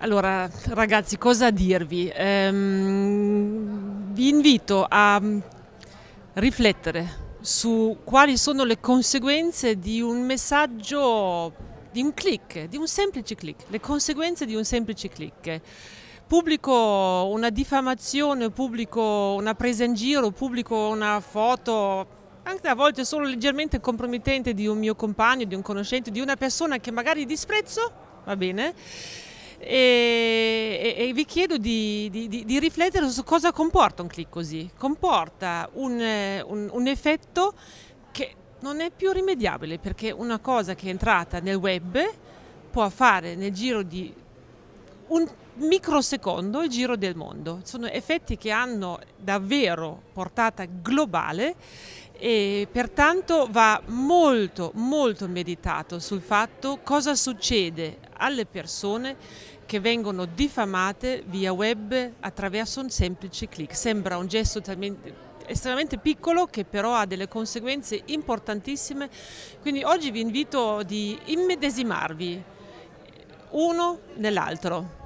Allora, ragazzi, cosa dirvi? Ehm, vi invito a riflettere su quali sono le conseguenze di un messaggio, di un click, di un semplice click, le conseguenze di un semplice click. Pubblico una diffamazione, pubblico una presa in giro, pubblico una foto, anche a volte solo leggermente compromettente di un mio compagno, di un conoscente, di una persona che magari disprezzo, va bene? E, e, e, vi chiedo di, di, di, riflettere su cosa comporta un click così. Comporta un, eh, un, un, effetto che non è più rimediabile perché una cosa che è entrata nel web può fare nel giro di un microsecondo il giro del mondo. Sono effetti che hanno davvero portata globale e pertanto va molto molto meditato sul fatto cosa succede alle persone che vengono diffamate via web attraverso un semplice click. Sembra un gesto estremamente piccolo che però ha delle conseguenze importantissime, quindi oggi vi invito di immedesimarvi uno nell'altro.